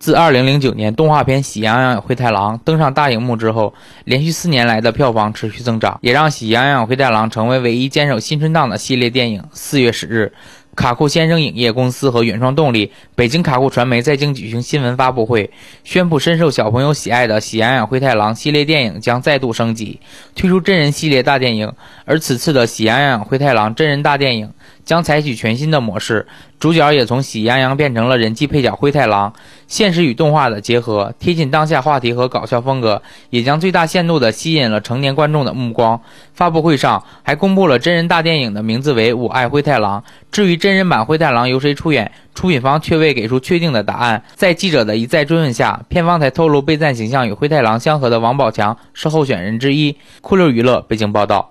自2009年动画片《喜羊羊与灰太狼》登上大荧幕之后，连续四年来的票房持续增长，也让《喜羊羊与灰太狼》成为唯一坚守新春档的系列电影。4月10日，卡酷先生影业公司和原创动力北京卡酷传媒在京举行新闻发布会，宣布深受小朋友喜爱的《喜羊羊与灰太狼》系列电影将再度升级，推出真人系列大电影。而此次的《喜羊羊与灰太狼》真人大电影。将采取全新的模式，主角也从喜羊羊变成了人气配角灰太狼。现实与动画的结合，贴近当下话题和搞笑风格，也将最大限度地吸引了成年观众的目光。发布会上还公布了真人大电影的名字为《我爱灰太狼》。至于真人版灰太狼由谁出演，出品方却未给出确定的答案。在记者的一再追问下，片方才透露，被赞形象与灰太狼相合的王宝强是候选人之一。酷六娱乐北京报道。